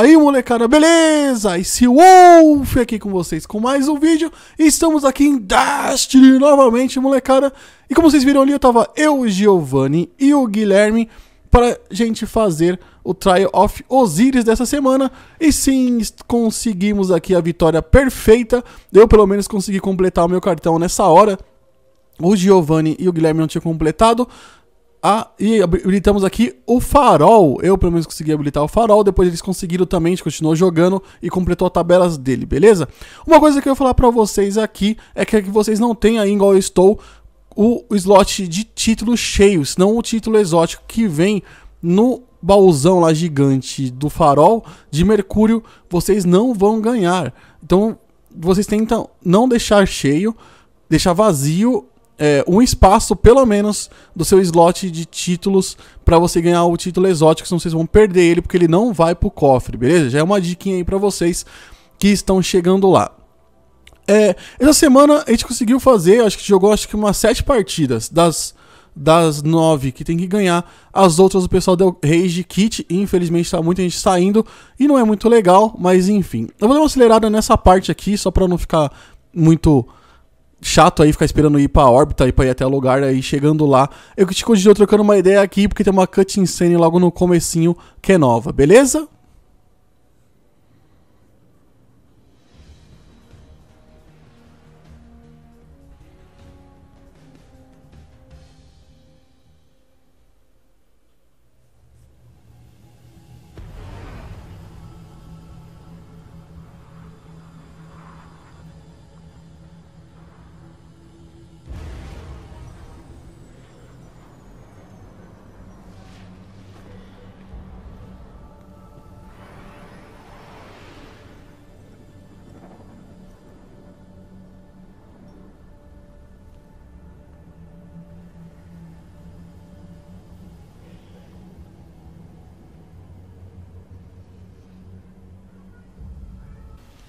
aí, molecada, beleza? E se Wolf aqui com vocês com mais um vídeo. Estamos aqui em Destiny novamente, molecada. E como vocês viram ali, eu tava eu, o Giovanni e o Guilherme para gente fazer o Trial of Osiris dessa semana. E sim, conseguimos aqui a vitória perfeita. Eu pelo menos consegui completar o meu cartão nessa hora. O Giovanni e o Guilherme não tinham completado. Ah, e habilitamos aqui o farol. Eu, pelo menos, consegui habilitar o farol. Depois eles conseguiram também, a gente continuou jogando e completou as tabelas dele, beleza? Uma coisa que eu vou falar pra vocês aqui é que, é vocês não têm aí, igual eu estou, o slot de título cheio, senão o título exótico que vem no baúzão lá gigante do farol de Mercúrio, vocês não vão ganhar. Então, vocês tentam não deixar cheio, deixar vazio é, um espaço, pelo menos, do seu slot de títulos para você ganhar o título exótico, senão vocês vão perder ele, porque ele não vai pro cofre, beleza? Já é uma dica aí para vocês que estão chegando lá. É, essa semana a gente conseguiu fazer, acho que jogou acho que umas sete partidas das das nove que tem que ganhar. As outras o pessoal deu Rage Kit, infelizmente está muita gente saindo e não é muito legal, mas enfim. Eu vou dar uma acelerada nessa parte aqui só para não ficar muito chato aí ficar esperando ir pra órbita e pra ir até lugar aí chegando lá. Eu que te continuo trocando uma ideia aqui porque tem uma cutscene logo no comecinho que é nova, beleza?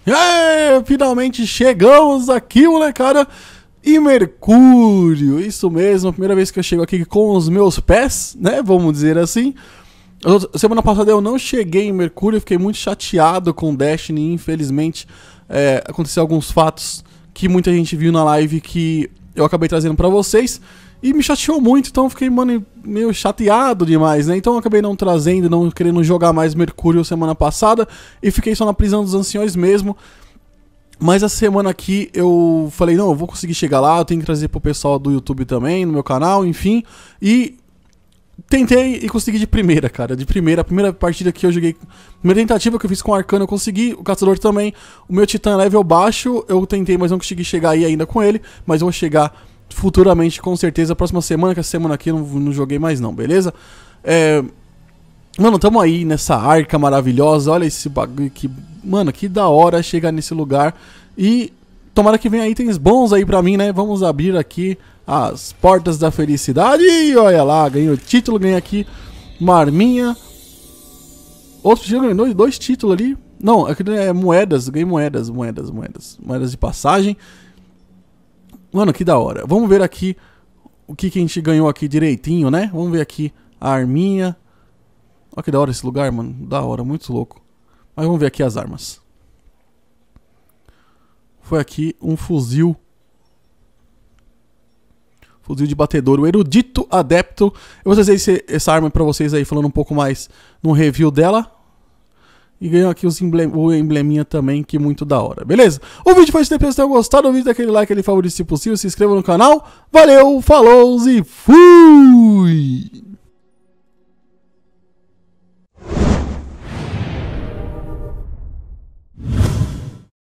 É, finalmente chegamos aqui, molecada. E Mercúrio, isso mesmo, primeira vez que eu chego aqui com os meus pés, né? Vamos dizer assim. semana passada eu não cheguei em Mercúrio, fiquei muito chateado com Destiny. Infelizmente, é, aconteceu alguns fatos que muita gente viu na live que eu acabei trazendo para vocês. E me chateou muito, então fiquei, mano, meio chateado demais, né? Então acabei não trazendo, não querendo jogar mais Mercúrio semana passada e fiquei só na prisão dos anciões mesmo. Mas essa semana aqui eu falei, não, eu vou conseguir chegar lá, eu tenho que trazer pro pessoal do YouTube também, no meu canal, enfim. E tentei e consegui de primeira, cara. De primeira, a primeira partida que eu joguei. Primeira tentativa que eu fiz com o Arcano, eu consegui. O Caçador também. O meu Titã level baixo, eu tentei, mas não consegui chegar aí ainda com ele. Mas vou chegar futuramente, com certeza, próxima semana, que a semana aqui eu não, não joguei mais não, beleza? É... Mano, tamo aí nessa arca maravilhosa, olha esse bagulho que... Mano, que da hora chegar nesse lugar e tomara que venha itens bons aí pra mim, né? Vamos abrir aqui as portas da felicidade e olha lá, ganhei o título, ganhei aqui marminha. Outro dia ganhou dois, dois títulos ali. Não, aquele é, é moedas, ganhei moedas, moedas, moedas, moedas de passagem. Mano, que da hora. Vamos ver aqui o que, que a gente ganhou aqui direitinho, né? Vamos ver aqui a arminha. Olha que da hora esse lugar, mano. Da hora, muito louco. Mas vamos ver aqui as armas. Foi aqui um fuzil. Fuzil de batedor, o erudito adepto. Eu vou trazer esse, essa arma para vocês aí, falando um pouco mais no review dela. E ganhou aqui os emblem o embleminha também, que muito da hora, beleza? O vídeo foi de depois tenham gostado. O vídeo é aquele like, ele favorito se possível. Se inscreva no canal. Valeu, falou e fui!